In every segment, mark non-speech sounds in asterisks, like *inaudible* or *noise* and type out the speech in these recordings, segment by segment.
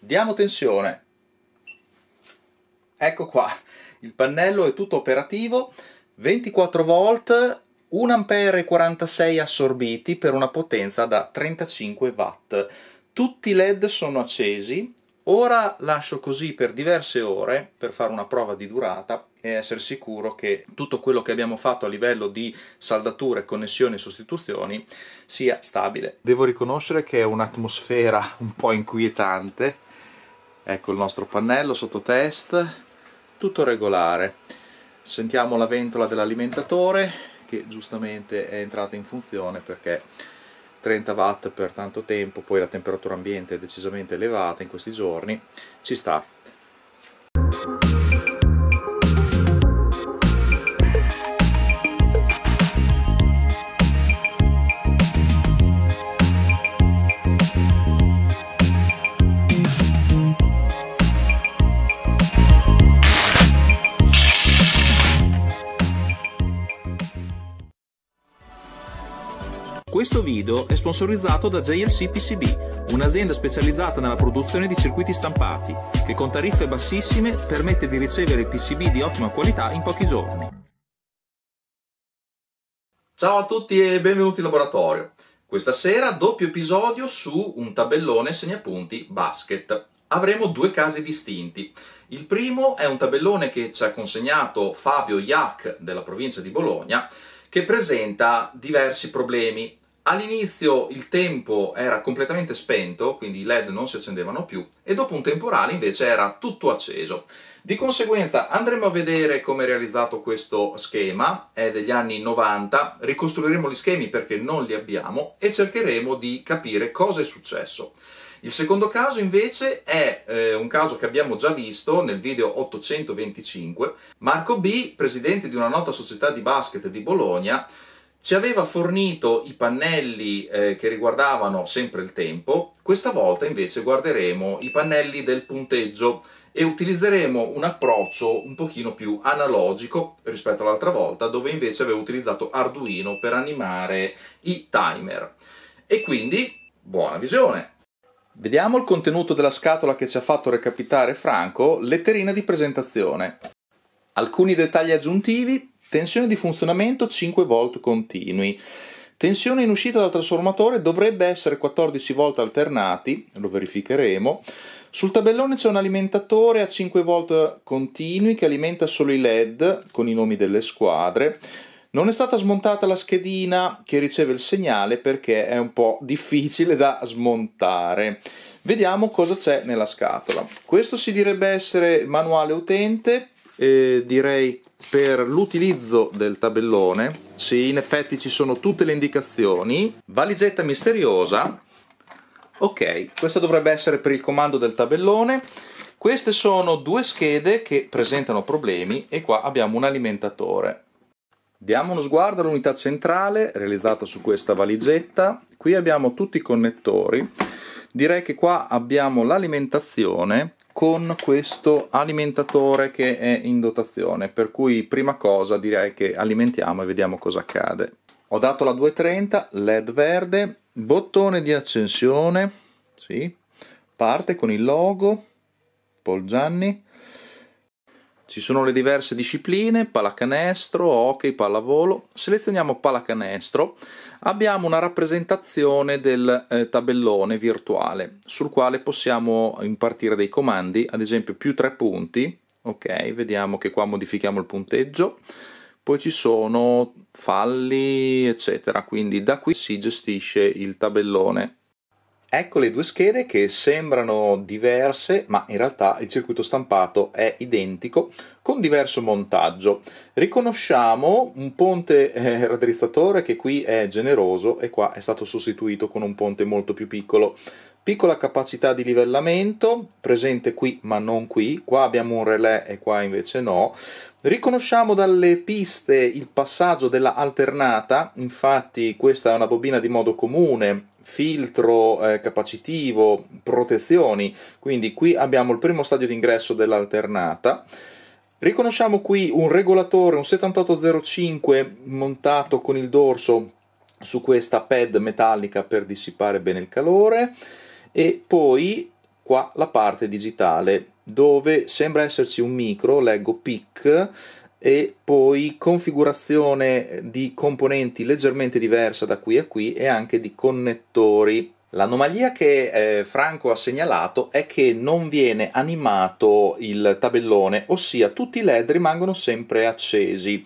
Diamo tensione. Ecco qua, il pannello è tutto operativo, 24 volt, 1,46 A assorbiti per una potenza da 35 watt. Tutti i LED sono accesi, Ora lascio così per diverse ore per fare una prova di durata e essere sicuro che tutto quello che abbiamo fatto a livello di saldature, connessioni e sostituzioni sia stabile. Devo riconoscere che è un'atmosfera un po' inquietante ecco il nostro pannello sotto test tutto regolare sentiamo la ventola dell'alimentatore che giustamente è entrata in funzione perché 30 watt per tanto tempo poi la temperatura ambiente è decisamente elevata in questi giorni ci sta Questo video è sponsorizzato da JLC PCB, un'azienda specializzata nella produzione di circuiti stampati, che con tariffe bassissime permette di ricevere PCB di ottima qualità in pochi giorni. Ciao a tutti e benvenuti in laboratorio. Questa sera doppio episodio su un tabellone segnapunti basket. Avremo due casi distinti. Il primo è un tabellone che ci ha consegnato Fabio Iac della provincia di Bologna che presenta diversi problemi All'inizio il tempo era completamente spento, quindi i led non si accendevano più, e dopo un temporale invece era tutto acceso. Di conseguenza andremo a vedere come è realizzato questo schema, è degli anni 90, ricostruiremo gli schemi perché non li abbiamo e cercheremo di capire cosa è successo. Il secondo caso invece è eh, un caso che abbiamo già visto nel video 825. Marco B, presidente di una nota società di basket di Bologna, ci aveva fornito i pannelli eh, che riguardavano sempre il tempo, questa volta invece guarderemo i pannelli del punteggio e utilizzeremo un approccio un pochino più analogico rispetto all'altra volta dove invece avevo utilizzato Arduino per animare i timer. E quindi buona visione! Vediamo il contenuto della scatola che ci ha fatto recapitare Franco, letterina di presentazione. Alcuni dettagli aggiuntivi, Tensione di funzionamento 5 V continui. Tensione in uscita dal trasformatore dovrebbe essere 14 V alternati, lo verificheremo. Sul tabellone c'è un alimentatore a 5 V continui che alimenta solo i LED con i nomi delle squadre. Non è stata smontata la schedina che riceve il segnale perché è un po' difficile da smontare. Vediamo cosa c'è nella scatola. Questo si direbbe essere manuale utente, eh, direi per l'utilizzo del tabellone, sì, in effetti ci sono tutte le indicazioni, valigetta misteriosa, ok, questa dovrebbe essere per il comando del tabellone, queste sono due schede che presentano problemi e qua abbiamo un alimentatore. Diamo uno sguardo all'unità centrale realizzata su questa valigetta, qui abbiamo tutti i connettori, direi che qua abbiamo l'alimentazione con questo alimentatore che è in dotazione, per cui prima cosa direi che alimentiamo e vediamo cosa accade. Ho dato la 230, LED verde, bottone di accensione, sì, parte con il logo, Paul Gianni, ci sono le diverse discipline, pallacanestro, hockey, pallavolo. Selezioniamo pallacanestro. Abbiamo una rappresentazione del eh, tabellone virtuale sul quale possiamo impartire dei comandi, ad esempio più tre punti. Ok, vediamo che qua modifichiamo il punteggio. Poi ci sono falli, eccetera. Quindi da qui si gestisce il tabellone Ecco le due schede che sembrano diverse, ma in realtà il circuito stampato è identico con diverso montaggio. Riconosciamo un ponte eh, raddrizzatore che qui è generoso e qua è stato sostituito con un ponte molto più piccolo. Piccola capacità di livellamento, presente qui ma non qui, qua abbiamo un relè e qua invece no. Riconosciamo dalle piste il passaggio della alternata, infatti questa è una bobina di modo comune filtro eh, capacitivo, protezioni, quindi qui abbiamo il primo stadio d'ingresso dell'alternata. Riconosciamo qui un regolatore, un 7805 montato con il dorso su questa pad metallica per dissipare bene il calore e poi qua la parte digitale dove sembra esserci un micro, leggo PIC, e poi configurazione di componenti leggermente diversa da qui a qui e anche di connettori. L'anomalia che eh, Franco ha segnalato è che non viene animato il tabellone, ossia tutti i LED rimangono sempre accesi.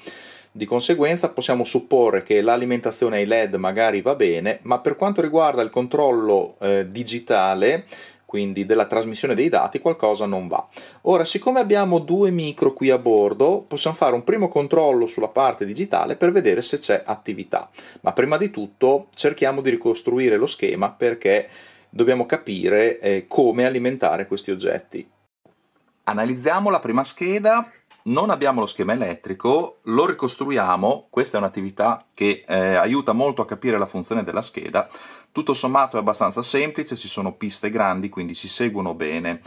Di conseguenza possiamo supporre che l'alimentazione ai LED magari va bene, ma per quanto riguarda il controllo eh, digitale quindi della trasmissione dei dati qualcosa non va. Ora, siccome abbiamo due micro qui a bordo, possiamo fare un primo controllo sulla parte digitale per vedere se c'è attività, ma prima di tutto cerchiamo di ricostruire lo schema perché dobbiamo capire eh, come alimentare questi oggetti. Analizziamo la prima scheda, non abbiamo lo schema elettrico, lo ricostruiamo, questa è un'attività che eh, aiuta molto a capire la funzione della scheda, tutto sommato è abbastanza semplice, ci sono piste grandi, quindi si seguono bene.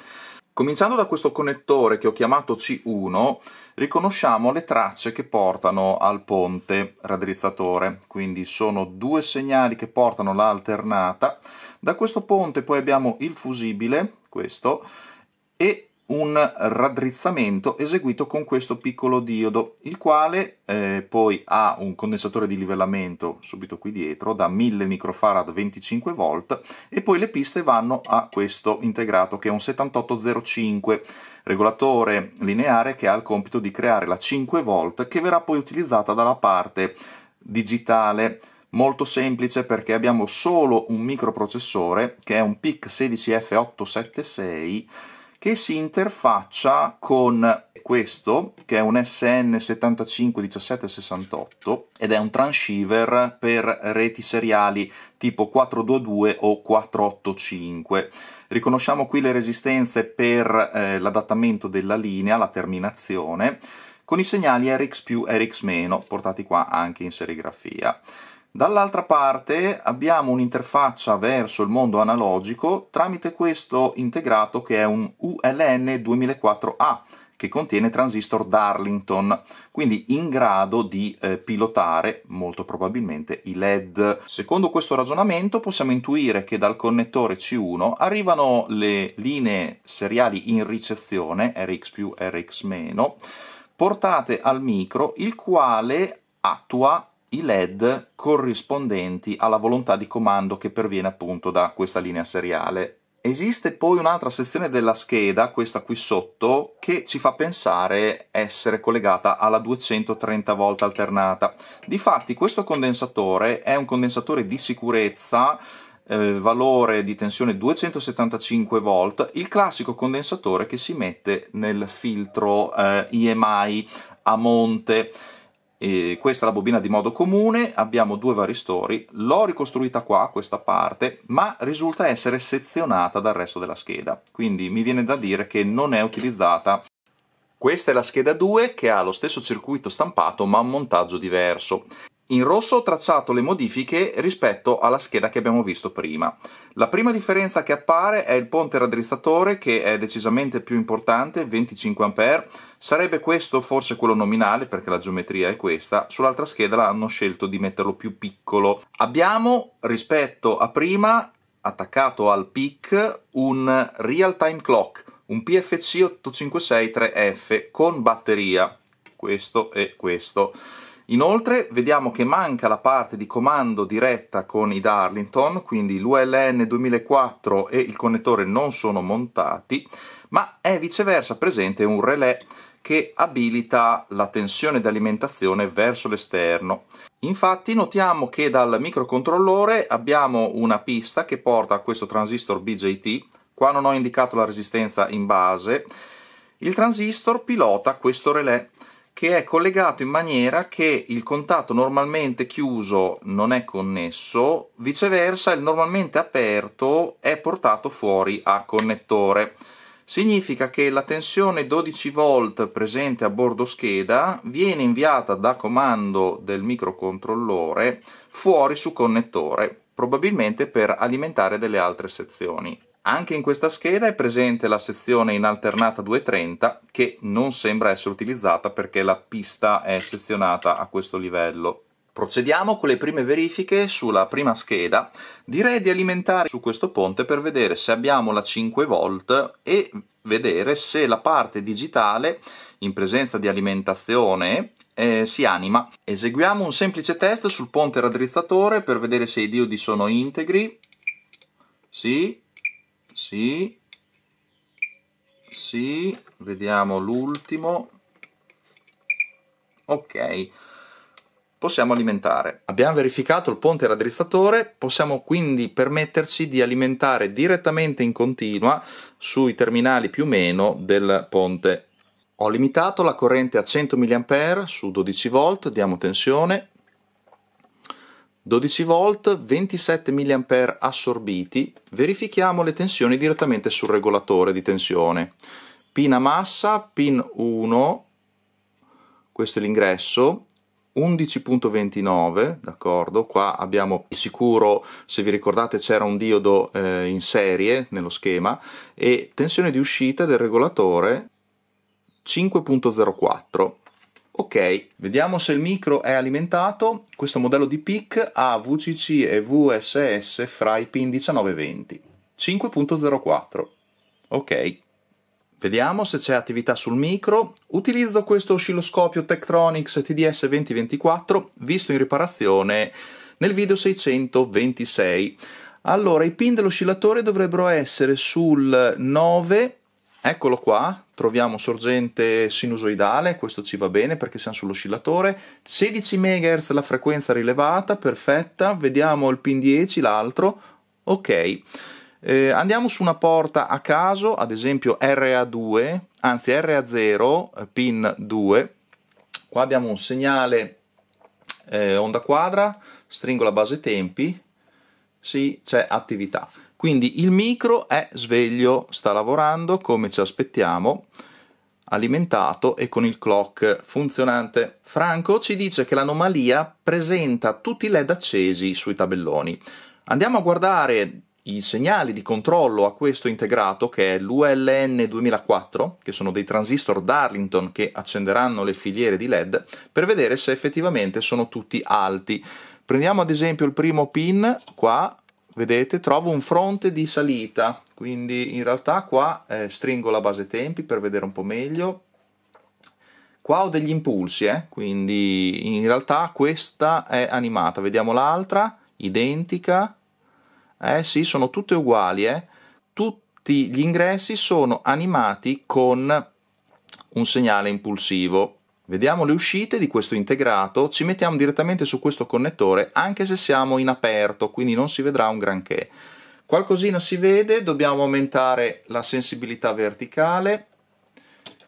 Cominciando da questo connettore che ho chiamato C1, riconosciamo le tracce che portano al ponte raddrizzatore, quindi sono due segnali che portano l'alternata. Da questo ponte poi abbiamo il fusibile, questo, e un raddrizzamento eseguito con questo piccolo diodo, il quale eh, poi ha un condensatore di livellamento subito qui dietro da 1000 microfarad 25 volt e poi le piste vanno a questo integrato che è un 7805 regolatore lineare che ha il compito di creare la 5 volt che verrà poi utilizzata dalla parte digitale molto semplice perché abbiamo solo un microprocessore che è un PIC 16F876 che si interfaccia con questo, che è un SN751768 ed è un transceiver per reti seriali tipo 422 o 485. Riconosciamo qui le resistenze per eh, l'adattamento della linea, la terminazione, con i segnali RX più RX meno, portati qua anche in serigrafia. Dall'altra parte abbiamo un'interfaccia verso il mondo analogico tramite questo integrato che è un ULN 2004A che contiene transistor Darlington, quindi in grado di eh, pilotare molto probabilmente i LED. Secondo questo ragionamento possiamo intuire che dal connettore C1 arrivano le linee seriali in ricezione RX più RX meno portate al micro il quale attua i LED corrispondenti alla volontà di comando che perviene appunto da questa linea seriale. Esiste poi un'altra sezione della scheda, questa qui sotto, che ci fa pensare essere collegata alla 230 volt alternata. Difatti questo condensatore è un condensatore di sicurezza eh, valore di tensione 275 volt, il classico condensatore che si mette nel filtro eh, EMI a monte. E questa è la bobina di modo comune, abbiamo due vari varistori, l'ho ricostruita qua, questa parte, ma risulta essere sezionata dal resto della scheda, quindi mi viene da dire che non è utilizzata. Questa è la scheda 2 che ha lo stesso circuito stampato ma un montaggio diverso. In rosso ho tracciato le modifiche rispetto alla scheda che abbiamo visto prima. La prima differenza che appare è il ponte raddrizzatore che è decisamente più importante, 25 A, Sarebbe questo forse quello nominale, perché la geometria è questa, sull'altra scheda hanno scelto di metterlo più piccolo. Abbiamo, rispetto a prima, attaccato al PIC, un real time clock, un PFC 8563 f con batteria, questo e questo. Inoltre vediamo che manca la parte di comando diretta con i Darlington, quindi l'ULN 2004 e il connettore non sono montati, ma è viceversa presente un relè che abilita la tensione di alimentazione verso l'esterno. Infatti notiamo che dal microcontrollore abbiamo una pista che porta a questo transistor BJT, qua non ho indicato la resistenza in base, il transistor pilota questo relè che è collegato in maniera che il contatto normalmente chiuso non è connesso, viceversa il normalmente aperto è portato fuori a connettore significa che la tensione 12 V presente a bordo scheda viene inviata da comando del microcontrollore fuori su connettore, probabilmente per alimentare delle altre sezioni. Anche in questa scheda è presente la sezione in alternata 230 che non sembra essere utilizzata perché la pista è sezionata a questo livello. Procediamo con le prime verifiche sulla prima scheda. Direi di alimentare su questo ponte per vedere se abbiamo la 5 volt e vedere se la parte digitale in presenza di alimentazione eh, si anima. Eseguiamo un semplice test sul ponte raddrizzatore per vedere se i diodi sono integri. Sì, sì, sì, vediamo l'ultimo. Ok possiamo alimentare. Abbiamo verificato il ponte raddrizzatore, possiamo quindi permetterci di alimentare direttamente in continua sui terminali più o meno del ponte. Ho limitato la corrente a 100 mA su 12 V, diamo tensione, 12 V, 27 mA assorbiti, verifichiamo le tensioni direttamente sul regolatore di tensione. Pin a massa, pin 1, questo è l'ingresso, 11.29, d'accordo, qua abbiamo sicuro, se vi ricordate c'era un diodo eh, in serie nello schema, e tensione di uscita del regolatore 5.04. Ok, vediamo se il micro è alimentato, questo modello di PIC ha VCC e VSS fra i pin 19 20, 5.04, ok. Vediamo se c'è attività sul micro. Utilizzo questo oscilloscopio Tektronics TDS 2024 visto in riparazione nel video 626. Allora, i pin dell'oscillatore dovrebbero essere sul 9, eccolo qua, troviamo sorgente sinusoidale, questo ci va bene perché siamo sull'oscillatore, 16 MHz la frequenza rilevata, perfetta, vediamo il pin 10, l'altro, ok. Eh, andiamo su una porta a caso, ad esempio RA2, anzi RA0, eh, pin 2. Qua abbiamo un segnale eh, onda quadra, stringo la base tempi, sì, c'è attività. Quindi il micro è sveglio, sta lavorando come ci aspettiamo, alimentato e con il clock funzionante. Franco ci dice che l'anomalia presenta tutti i led accesi sui tabelloni. Andiamo a guardare i segnali di controllo a questo integrato, che è l'ULN 2004, che sono dei transistor Darlington che accenderanno le filiere di LED, per vedere se effettivamente sono tutti alti. Prendiamo ad esempio il primo pin, qua vedete trovo un fronte di salita, quindi in realtà qua eh, stringo la base tempi per vedere un po' meglio. Qua ho degli impulsi, eh? quindi in realtà questa è animata, vediamo l'altra, identica, eh sì, sono tutte uguali, eh. Tutti gli ingressi sono animati con un segnale impulsivo. Vediamo le uscite di questo integrato, ci mettiamo direttamente su questo connettore anche se siamo in aperto, quindi non si vedrà un granché. Qualcosina si vede, dobbiamo aumentare la sensibilità verticale,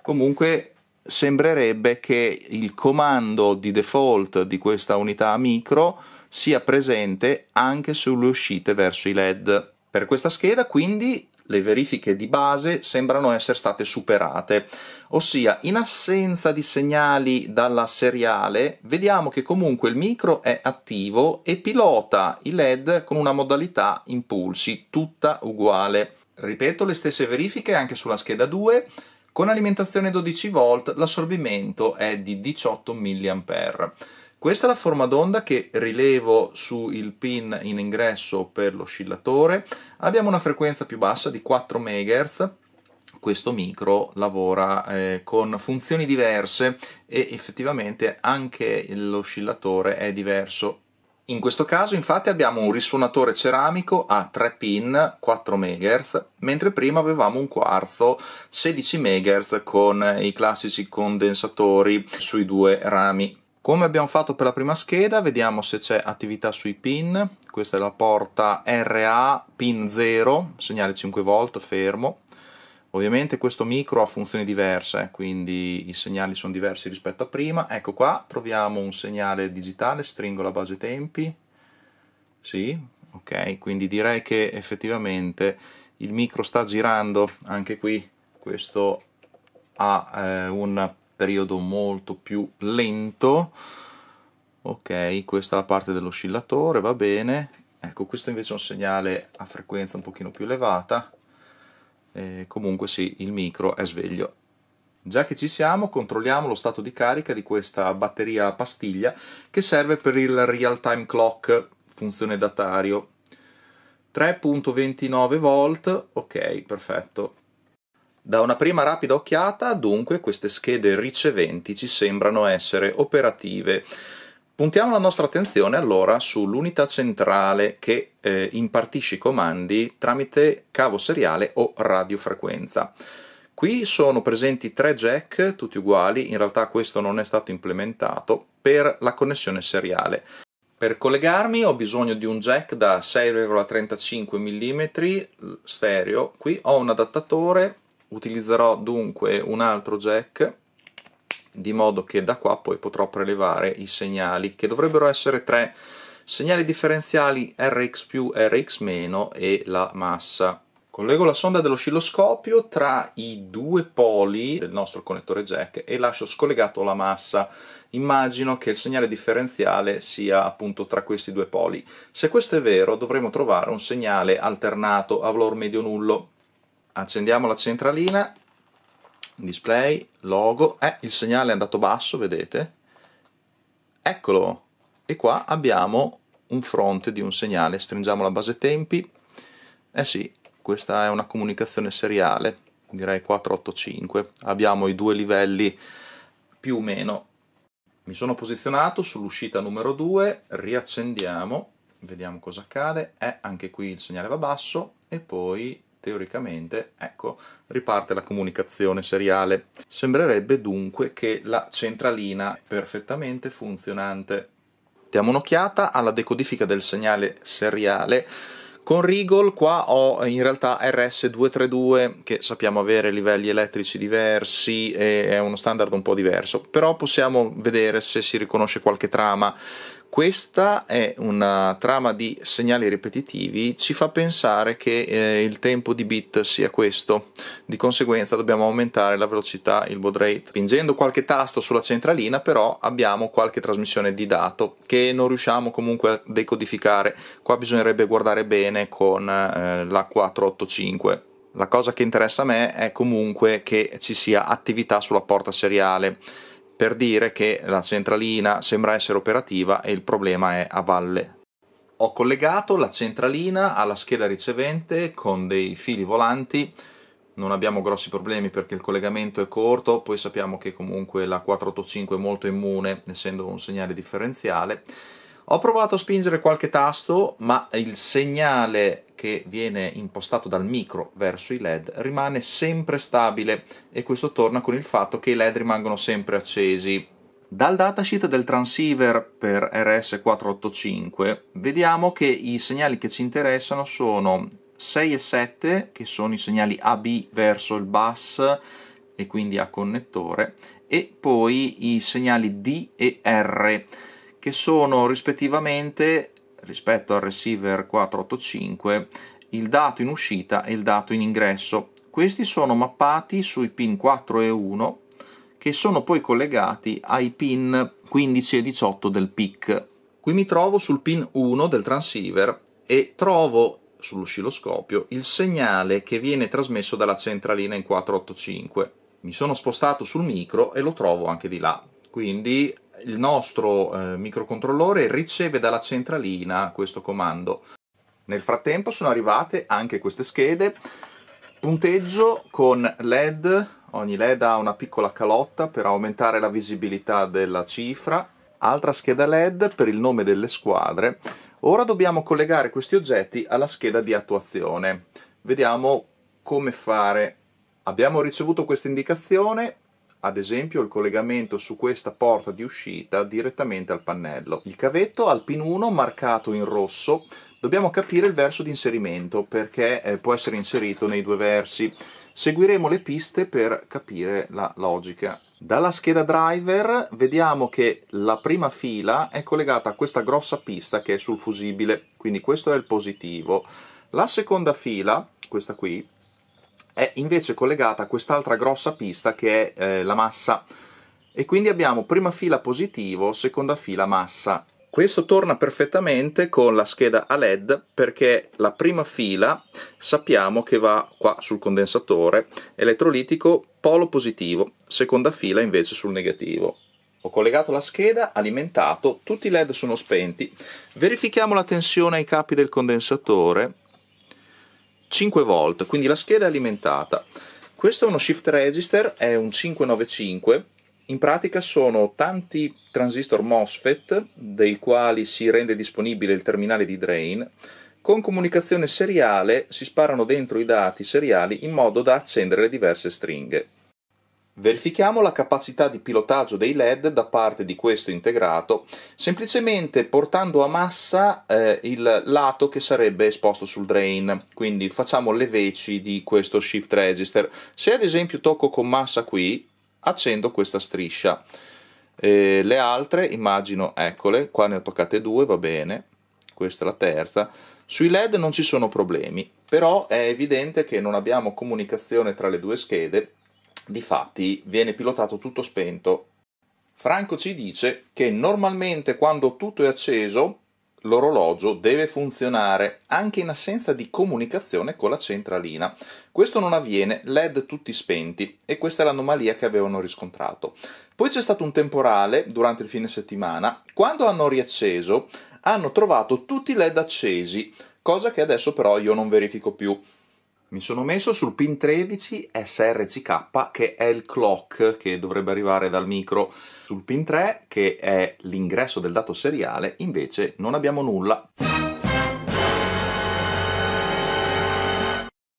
comunque sembrerebbe che il comando di default di questa unità micro sia presente anche sulle uscite verso i LED. Per questa scheda quindi le verifiche di base sembrano essere state superate, ossia in assenza di segnali dalla seriale vediamo che comunque il micro è attivo e pilota i LED con una modalità impulsi tutta uguale. Ripeto le stesse verifiche anche sulla scheda 2, con alimentazione 12V l'assorbimento è di 18 mA. Questa è la forma d'onda che rilevo sul pin in ingresso per l'oscillatore. Abbiamo una frequenza più bassa di 4 MHz. Questo micro lavora eh, con funzioni diverse e effettivamente anche l'oscillatore è diverso. In questo caso infatti abbiamo un risuonatore ceramico a 3 pin 4 MHz, mentre prima avevamo un quarzo 16 MHz con i classici condensatori sui due rami. Come abbiamo fatto per la prima scheda, vediamo se c'è attività sui pin. Questa è la porta RA pin 0, segnale 5 volt, fermo. Ovviamente questo micro ha funzioni diverse, quindi i segnali sono diversi rispetto a prima. Ecco qua, troviamo un segnale digitale, stringo la base tempi. Sì, ok, quindi direi che effettivamente il micro sta girando. Anche qui questo ha eh, un periodo molto più lento ok questa è la parte dell'oscillatore va bene ecco questo invece è un segnale a frequenza un pochino più elevata e comunque sì il micro è sveglio già che ci siamo controlliamo lo stato di carica di questa batteria pastiglia che serve per il real time clock funzione datario 3.29 volt ok perfetto da una prima rapida occhiata, dunque, queste schede riceventi ci sembrano essere operative. Puntiamo la nostra attenzione allora sull'unità centrale che eh, impartisce i comandi tramite cavo seriale o radiofrequenza. Qui sono presenti tre jack, tutti uguali, in realtà questo non è stato implementato, per la connessione seriale. Per collegarmi ho bisogno di un jack da 6,35 mm stereo, qui ho un adattatore Utilizzerò dunque un altro jack di modo che da qua poi potrò prelevare i segnali che dovrebbero essere tre segnali differenziali Rx più Rx meno e la massa. Collego la sonda dell'oscilloscopio tra i due poli del nostro connettore jack e lascio scollegato la massa. Immagino che il segnale differenziale sia appunto tra questi due poli. Se questo è vero dovremo trovare un segnale alternato a valore medio nullo accendiamo la centralina display, logo eh, il segnale è andato basso, vedete eccolo e qua abbiamo un fronte di un segnale stringiamo la base tempi eh sì, questa è una comunicazione seriale direi 485 abbiamo i due livelli più o meno mi sono posizionato sull'uscita numero 2 riaccendiamo vediamo cosa accade eh, anche qui il segnale va basso e poi teoricamente, ecco, riparte la comunicazione seriale. Sembrerebbe dunque che la centralina è perfettamente funzionante. Diamo un'occhiata alla decodifica del segnale seriale con Rigol qua ho in realtà RS232 che sappiamo avere livelli elettrici diversi e è uno standard un po' diverso, però possiamo vedere se si riconosce qualche trama. Questa è una trama di segnali ripetitivi, ci fa pensare che eh, il tempo di bit sia questo, di conseguenza dobbiamo aumentare la velocità, il baud rate. Spingendo qualche tasto sulla centralina però abbiamo qualche trasmissione di dato che non riusciamo comunque a decodificare, qua bisognerebbe guardare bene con eh, la 485. La cosa che interessa a me è comunque che ci sia attività sulla porta seriale per dire che la centralina sembra essere operativa e il problema è a valle. Ho collegato la centralina alla scheda ricevente con dei fili volanti, non abbiamo grossi problemi perché il collegamento è corto, poi sappiamo che comunque la 485 è molto immune essendo un segnale differenziale ho provato a spingere qualche tasto, ma il segnale che viene impostato dal micro verso i LED rimane sempre stabile e questo torna con il fatto che i LED rimangono sempre accesi. Dal datasheet del transceiver per RS485 vediamo che i segnali che ci interessano sono 6 e 7 che sono i segnali AB verso il bus e quindi a connettore e poi i segnali D e R che sono rispettivamente rispetto al receiver 485 il dato in uscita e il dato in ingresso. Questi sono mappati sui pin 4 e 1 che sono poi collegati ai pin 15 e 18 del PIC. Qui mi trovo sul pin 1 del transceiver e trovo sull'oscilloscopio il segnale che viene trasmesso dalla centralina in 485. Mi sono spostato sul micro e lo trovo anche di là. Quindi il nostro eh, microcontrollore riceve dalla centralina questo comando. Nel frattempo sono arrivate anche queste schede, punteggio con LED, ogni LED ha una piccola calotta per aumentare la visibilità della cifra, altra scheda LED per il nome delle squadre. Ora dobbiamo collegare questi oggetti alla scheda di attuazione. Vediamo come fare. Abbiamo ricevuto questa indicazione, ad esempio il collegamento su questa porta di uscita direttamente al pannello. Il cavetto al pin 1 marcato in rosso, dobbiamo capire il verso di inserimento perché eh, può essere inserito nei due versi. Seguiremo le piste per capire la logica. Dalla scheda driver vediamo che la prima fila è collegata a questa grossa pista che è sul fusibile, quindi questo è il positivo. La seconda fila, questa qui, è invece collegata a quest'altra grossa pista che è eh, la massa e quindi abbiamo prima fila positivo, seconda fila massa. Questo torna perfettamente con la scheda a LED perché la prima fila sappiamo che va qua sul condensatore elettrolitico polo positivo, seconda fila invece sul negativo. Ho collegato la scheda, alimentato, tutti i LED sono spenti. Verifichiamo la tensione ai capi del condensatore 5 volt, quindi la scheda è alimentata. Questo è uno shift register, è un 595, in pratica sono tanti transistor MOSFET dei quali si rende disponibile il terminale di drain. Con comunicazione seriale si sparano dentro i dati seriali in modo da accendere le diverse stringhe. Verifichiamo la capacità di pilotaggio dei LED da parte di questo integrato, semplicemente portando a massa eh, il lato che sarebbe esposto sul drain, quindi facciamo le veci di questo shift register. Se ad esempio tocco con massa qui, accendo questa striscia. Eh, le altre immagino, eccole, qua ne ho toccate due, va bene, questa è la terza. Sui LED non ci sono problemi, però è evidente che non abbiamo comunicazione tra le due schede Difatti viene pilotato tutto spento. Franco ci dice che normalmente quando tutto è acceso l'orologio deve funzionare anche in assenza di comunicazione con la centralina. Questo non avviene, LED tutti spenti e questa è l'anomalia che avevano riscontrato. Poi c'è stato un temporale durante il fine settimana, quando hanno riacceso hanno trovato tutti i LED accesi, cosa che adesso però io non verifico più. Mi sono messo sul pin 13 SRCK che è il clock che dovrebbe arrivare dal micro. Sul pin 3 che è l'ingresso del dato seriale invece non abbiamo nulla.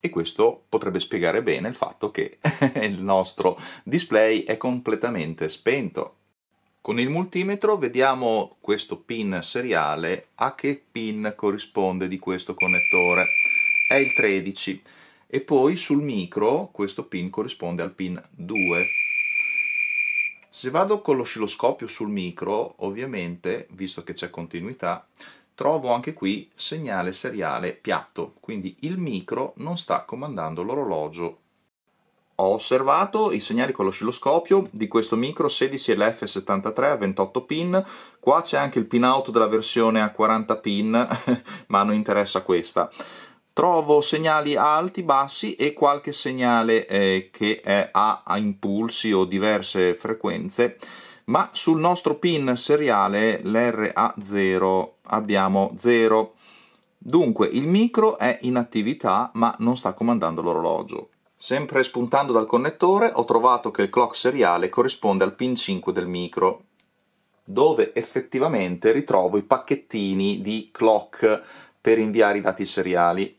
E questo potrebbe spiegare bene il fatto che *laughs* il nostro display è completamente spento. Con il multimetro vediamo questo pin seriale a che pin corrisponde di questo connettore. È il 13 e poi sul micro questo pin corrisponde al pin 2. Se vado con l'oscilloscopio sul micro, ovviamente, visto che c'è continuità, trovo anche qui segnale seriale piatto, quindi il micro non sta comandando l'orologio. Ho osservato i segnali con l'oscilloscopio di questo micro 16 LF73 a 28 pin, qua c'è anche il pin out della versione a 40 pin, *laughs* ma non interessa questa trovo segnali alti, bassi e qualche segnale eh, che è, a, ha impulsi o diverse frequenze, ma sul nostro pin seriale l'RA0 abbiamo 0. Dunque il micro è in attività ma non sta comandando l'orologio. Sempre spuntando dal connettore ho trovato che il clock seriale corrisponde al pin 5 del micro, dove effettivamente ritrovo i pacchettini di clock per inviare i dati seriali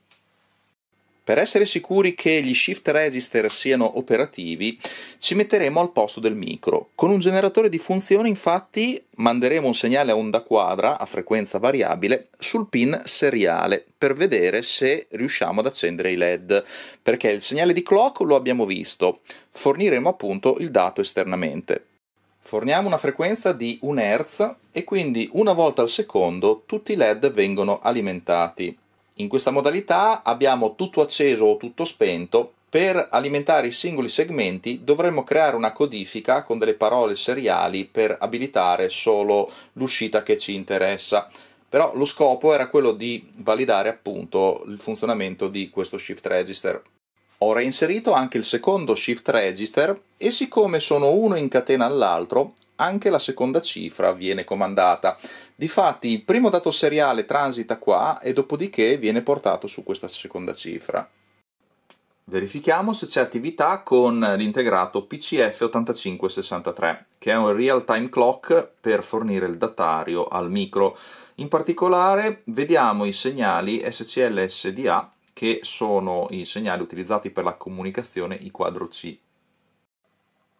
per essere sicuri che gli shift register siano operativi, ci metteremo al posto del micro. Con un generatore di funzioni, infatti, manderemo un segnale a onda quadra a frequenza variabile sul pin seriale per vedere se riusciamo ad accendere i LED, perché il segnale di clock lo abbiamo visto. Forniremo appunto il dato esternamente. Forniamo una frequenza di 1 Hz e quindi una volta al secondo tutti i LED vengono alimentati. In questa modalità abbiamo tutto acceso o tutto spento. Per alimentare i singoli segmenti dovremmo creare una codifica con delle parole seriali per abilitare solo l'uscita che ci interessa. Però lo scopo era quello di validare appunto il funzionamento di questo shift register. Ho reinserito anche il secondo shift register e siccome sono uno in catena all'altro, anche la seconda cifra viene comandata. Difatti, il primo dato seriale transita qua e dopodiché viene portato su questa seconda cifra. Verifichiamo se c'è attività con l'integrato PCF8563, che è un real-time clock per fornire il datario al micro. In particolare vediamo i segnali SCL SDA, che sono i segnali utilizzati per la comunicazione i quadro C.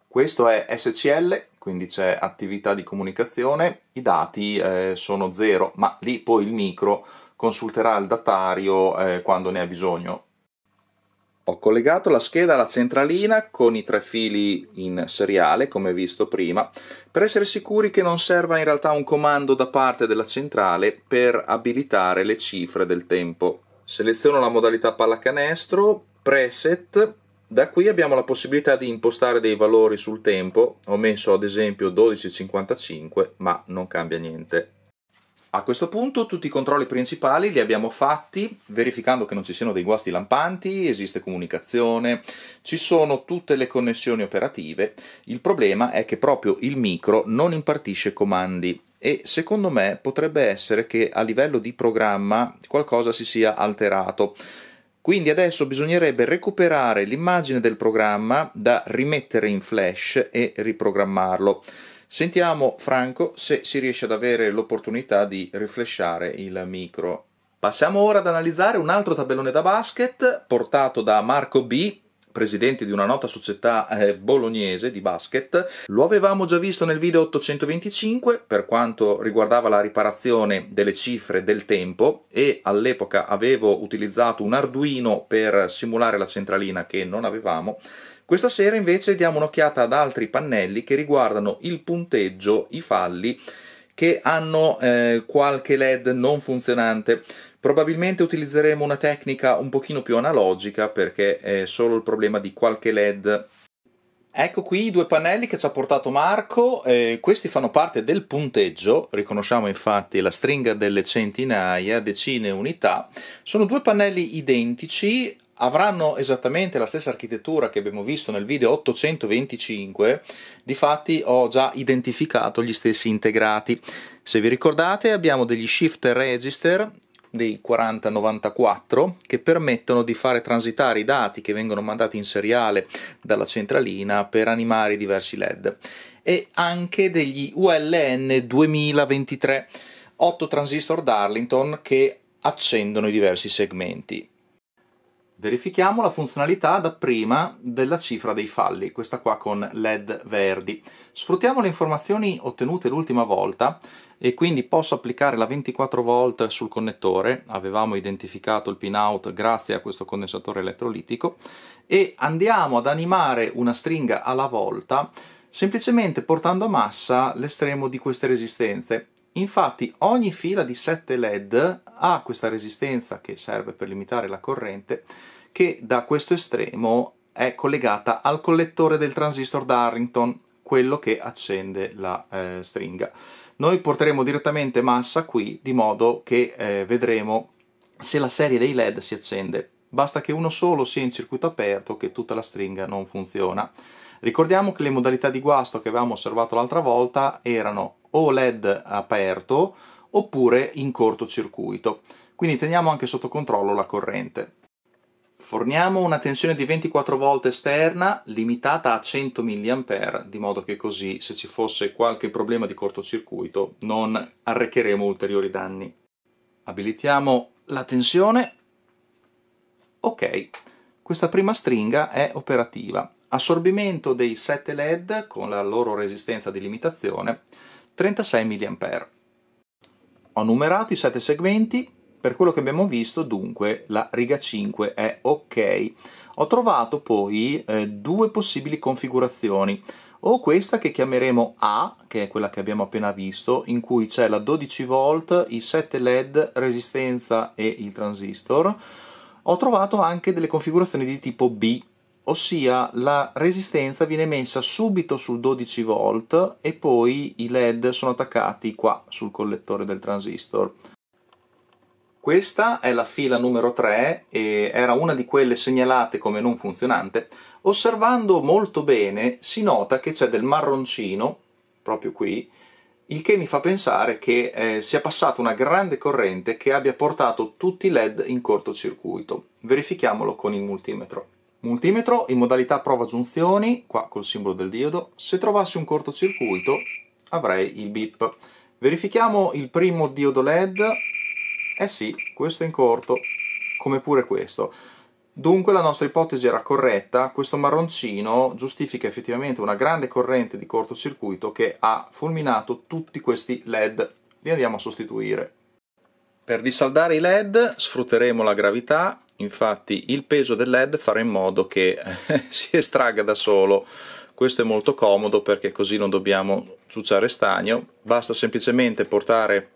Questo è SCL quindi c'è attività di comunicazione, i dati eh, sono zero, ma lì poi il micro consulterà il datario eh, quando ne ha bisogno. Ho collegato la scheda alla centralina con i tre fili in seriale, come visto prima, per essere sicuri che non serva in realtà un comando da parte della centrale per abilitare le cifre del tempo. Seleziono la modalità pallacanestro, preset da qui abbiamo la possibilità di impostare dei valori sul tempo, ho messo ad esempio 12.55 ma non cambia niente. A questo punto tutti i controlli principali li abbiamo fatti verificando che non ci siano dei guasti lampanti, esiste comunicazione, ci sono tutte le connessioni operative, il problema è che proprio il micro non impartisce comandi e secondo me potrebbe essere che a livello di programma qualcosa si sia alterato quindi adesso bisognerebbe recuperare l'immagine del programma da rimettere in flash e riprogrammarlo. Sentiamo Franco se si riesce ad avere l'opportunità di riflesciare il micro. Passiamo ora ad analizzare un altro tabellone da basket portato da Marco B presidente di una nota società eh, bolognese di basket. Lo avevamo già visto nel video 825 per quanto riguardava la riparazione delle cifre del tempo e all'epoca avevo utilizzato un Arduino per simulare la centralina che non avevamo. Questa sera invece diamo un'occhiata ad altri pannelli che riguardano il punteggio, i falli che hanno eh, qualche LED non funzionante. Probabilmente utilizzeremo una tecnica un pochino più analogica perché è solo il problema di qualche LED Ecco qui i due pannelli che ci ha portato Marco, eh, questi fanno parte del punteggio, riconosciamo infatti la stringa delle centinaia, decine unità, sono due pannelli identici, avranno esattamente la stessa architettura che abbiamo visto nel video 825, difatti ho già identificato gli stessi integrati. Se vi ricordate abbiamo degli shift register dei 4094 che permettono di fare transitare i dati che vengono mandati in seriale dalla centralina per animare i diversi LED e anche degli ULN 2023 8 transistor Darlington che accendono i diversi segmenti. Verifichiamo la funzionalità dapprima della cifra dei falli, questa qua con LED verdi. Sfruttiamo le informazioni ottenute l'ultima volta e quindi posso applicare la 24 volt sul connettore, avevamo identificato il pin out grazie a questo condensatore elettrolitico, e andiamo ad animare una stringa alla volta semplicemente portando a massa l'estremo di queste resistenze. Infatti ogni fila di 7 LED ha questa resistenza che serve per limitare la corrente che da questo estremo è collegata al collettore del transistor Darrington, quello che accende la eh, stringa. Noi porteremo direttamente massa qui, di modo che eh, vedremo se la serie dei LED si accende. Basta che uno solo sia in circuito aperto che tutta la stringa non funziona. Ricordiamo che le modalità di guasto che avevamo osservato l'altra volta erano o LED aperto oppure in cortocircuito, quindi teniamo anche sotto controllo la corrente. Forniamo una tensione di 24 volt esterna limitata a 100 mA, di modo che così, se ci fosse qualche problema di cortocircuito, non arrecheremo ulteriori danni. Abilitiamo la tensione. Ok, questa prima stringa è operativa. Assorbimento dei 7 LED con la loro resistenza di limitazione, 36 mA. Ho numerato i 7 segmenti, per quello che abbiamo visto, dunque, la riga 5 è ok. Ho trovato poi eh, due possibili configurazioni o questa che chiameremo A, che è quella che abbiamo appena visto, in cui c'è la 12 v i 7 led, resistenza e il transistor. Ho trovato anche delle configurazioni di tipo B, ossia la resistenza viene messa subito sul 12 v e poi i led sono attaccati qua sul collettore del transistor. Questa è la fila numero 3 e era una di quelle segnalate come non funzionante. Osservando molto bene si nota che c'è del marroncino, proprio qui, il che mi fa pensare che eh, sia passata una grande corrente che abbia portato tutti i LED in cortocircuito. Verifichiamolo con il multimetro. Multimetro in modalità prova giunzioni, qua col simbolo del diodo, se trovassi un cortocircuito avrei il bip. Verifichiamo il primo diodo LED, eh sì, questo è in corto, come pure questo. Dunque la nostra ipotesi era corretta, questo marroncino giustifica effettivamente una grande corrente di cortocircuito che ha fulminato tutti questi LED. Li andiamo a sostituire. Per dissaldare i LED sfrutteremo la gravità, infatti il peso del LED farà in modo che eh, *laughs* si estragga da solo. Questo è molto comodo perché così non dobbiamo ciucciare stagno, basta semplicemente portare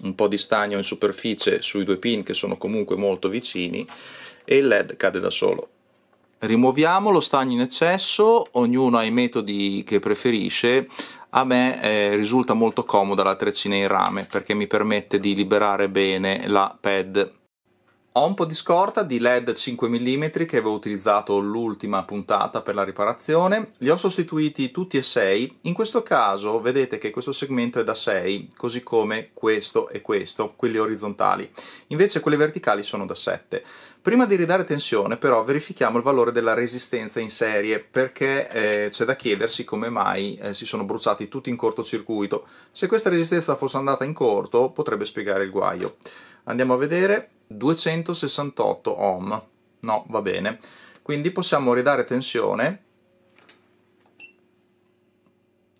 un po' di stagno in superficie sui due pin che sono comunque molto vicini e il led cade da solo rimuoviamo lo stagno in eccesso ognuno ha i metodi che preferisce a me eh, risulta molto comoda la treccina in rame perché mi permette di liberare bene la pad ho un po' di scorta di LED 5 mm che avevo utilizzato l'ultima puntata per la riparazione, li ho sostituiti tutti e 6, in questo caso vedete che questo segmento è da 6, così come questo e questo, quelli orizzontali, invece quelli verticali sono da 7. Prima di ridare tensione però verifichiamo il valore della resistenza in serie perché eh, c'è da chiedersi come mai eh, si sono bruciati tutti in cortocircuito, se questa resistenza fosse andata in corto potrebbe spiegare il guaio. Andiamo a vedere, 268 ohm, no, va bene. Quindi possiamo ridare tensione,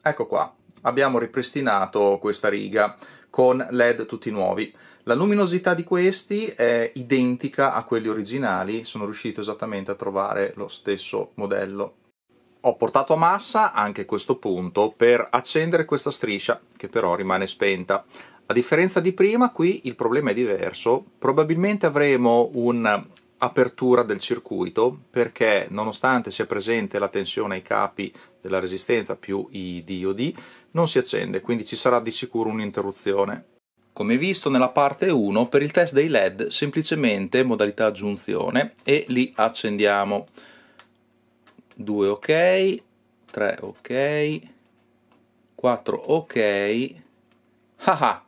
ecco qua, abbiamo ripristinato questa riga con led tutti nuovi. La luminosità di questi è identica a quelli originali, sono riuscito esattamente a trovare lo stesso modello. Ho portato a massa anche questo punto per accendere questa striscia, che però rimane spenta. A differenza di prima, qui il problema è diverso. Probabilmente avremo un'apertura del circuito perché nonostante sia presente la tensione ai capi della resistenza più i diodi, non si accende, quindi ci sarà di sicuro un'interruzione. Come visto nella parte 1, per il test dei LED semplicemente modalità aggiunzione e li accendiamo. 2 ok, 3 ok, 4 ok, haha ah,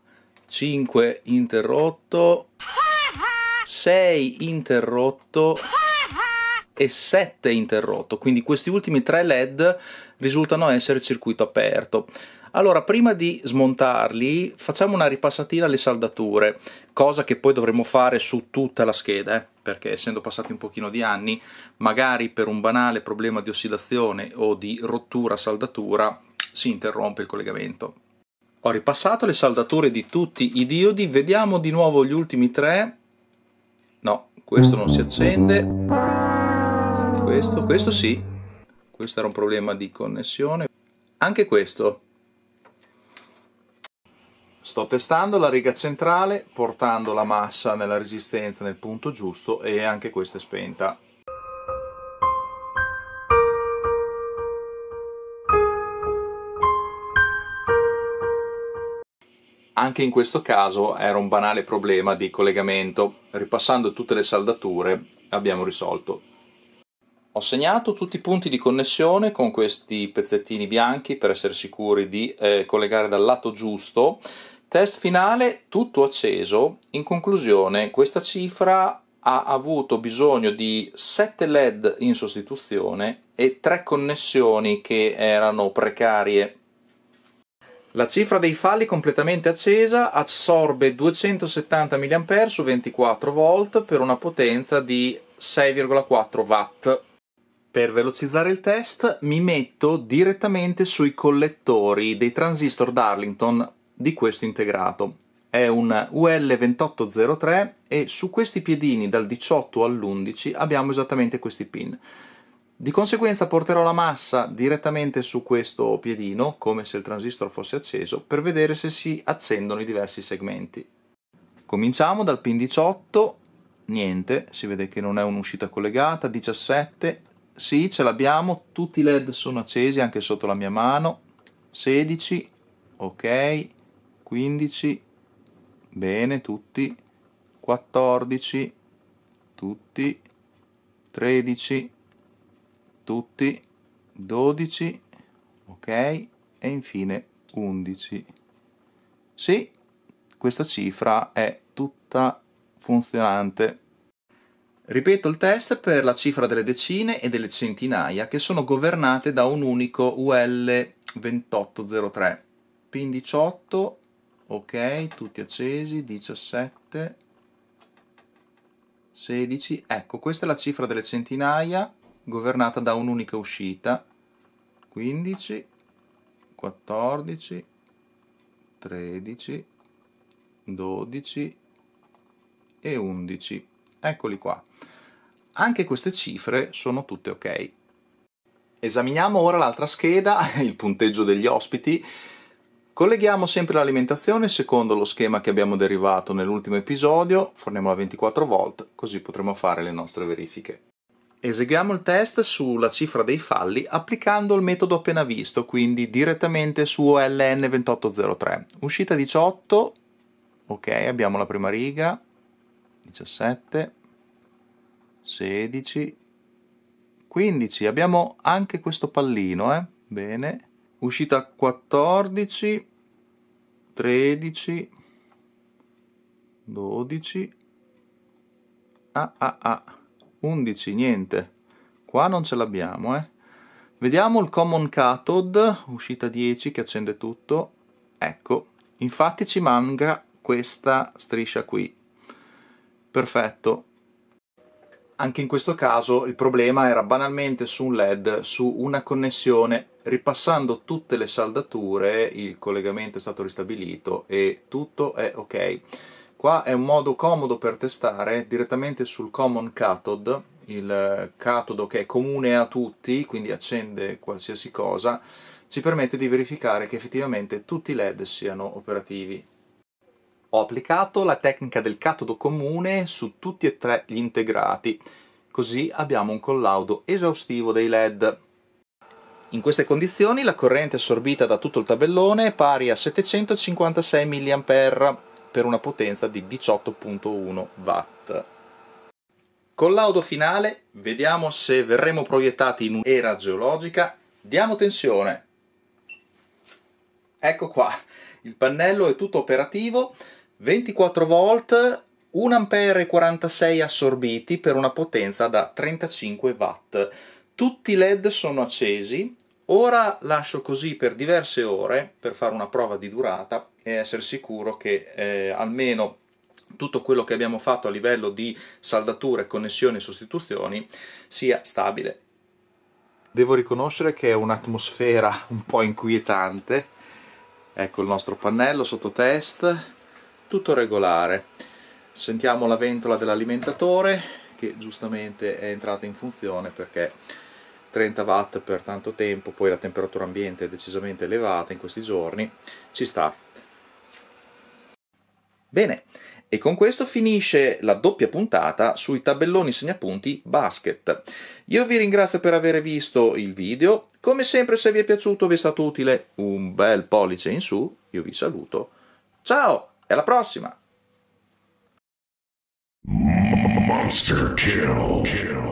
5 interrotto, 6 interrotto e 7 interrotto, quindi questi ultimi 3 LED risultano essere circuito aperto. Allora, prima di smontarli, facciamo una ripassatina alle saldature, cosa che poi dovremmo fare su tutta la scheda, eh? perché essendo passati un pochino di anni, magari per un banale problema di ossidazione o di rottura saldatura si interrompe il collegamento. Ho ripassato le saldature di tutti i diodi, vediamo di nuovo gli ultimi tre. No, questo non si accende. Questo, questo sì. Questo era un problema di connessione. Anche questo. Sto testando la riga centrale portando la massa nella resistenza nel punto giusto e anche questa è spenta. anche in questo caso era un banale problema di collegamento. Ripassando tutte le saldature abbiamo risolto. Ho segnato tutti i punti di connessione con questi pezzettini bianchi per essere sicuri di eh, collegare dal lato giusto. Test finale tutto acceso. In conclusione questa cifra ha avuto bisogno di 7 LED in sostituzione e 3 connessioni che erano precarie la cifra dei falli completamente accesa assorbe 270 mA su 24 V per una potenza di 6,4 W. Per velocizzare il test mi metto direttamente sui collettori dei transistor Darlington di questo integrato. È un UL2803 e su questi piedini dal 18 all'11 abbiamo esattamente questi pin. Di conseguenza porterò la massa direttamente su questo piedino, come se il transistor fosse acceso, per vedere se si accendono i diversi segmenti. Cominciamo dal pin 18, niente, si vede che non è un'uscita collegata, 17, sì, ce l'abbiamo, tutti i led sono accesi anche sotto la mia mano, 16, ok, 15, bene, tutti, 14, tutti, 13, tutti 12 ok e infine 11 sì questa cifra è tutta funzionante ripeto il test per la cifra delle decine e delle centinaia che sono governate da un unico UL 2803 pin 18 ok tutti accesi 17 16 ecco questa è la cifra delle centinaia governata da un'unica uscita 15 14 13 12 e 11 eccoli qua anche queste cifre sono tutte ok esaminiamo ora l'altra scheda *laughs* il punteggio degli ospiti Colleghiamo sempre l'alimentazione secondo lo schema che abbiamo derivato nell'ultimo episodio, forniamo la 24 volt, così potremo fare le nostre verifiche. Eseguiamo il test sulla cifra dei falli applicando il metodo appena visto, quindi direttamente su LN2803. Uscita 18, ok, abbiamo la prima riga, 17, 16, 15, abbiamo anche questo pallino, eh? bene, uscita 14, 13, 12, ah ah ah, 11 niente qua non ce l'abbiamo eh vediamo il common cathode uscita 10 che accende tutto ecco infatti ci manca questa striscia qui perfetto anche in questo caso il problema era banalmente su un led su una connessione ripassando tutte le saldature il collegamento è stato ristabilito e tutto è ok Qua è un modo comodo per testare direttamente sul common cathode, il catodo che è comune a tutti, quindi accende qualsiasi cosa, ci permette di verificare che effettivamente tutti i LED siano operativi. Ho applicato la tecnica del catodo comune su tutti e tre gli integrati, così abbiamo un collaudo esaustivo dei LED. In queste condizioni la corrente assorbita da tutto il tabellone è pari a 756 mA, per una potenza di 18.1 watt. Collaudo finale, vediamo se verremo proiettati in un'era geologica, diamo tensione. Ecco qua, il pannello è tutto operativo, 24 volt, 1,46 A assorbiti per una potenza da 35 watt. Tutti i LED sono accesi, Ora lascio così per diverse ore per fare una prova di durata e essere sicuro che eh, almeno tutto quello che abbiamo fatto a livello di saldature, connessioni e sostituzioni sia stabile. Devo riconoscere che è un'atmosfera un po' inquietante. Ecco il nostro pannello sotto test, tutto regolare. Sentiamo la ventola dell'alimentatore che giustamente è entrata in funzione perché 30 watt per tanto tempo, poi la temperatura ambiente è decisamente elevata in questi giorni, ci sta. Bene, e con questo finisce la doppia puntata sui tabelloni segnapunti basket. Io vi ringrazio per aver visto il video, come sempre se vi è piaciuto, vi è stato utile, un bel pollice in su, io vi saluto, ciao e alla prossima! Monster Kill. Kill.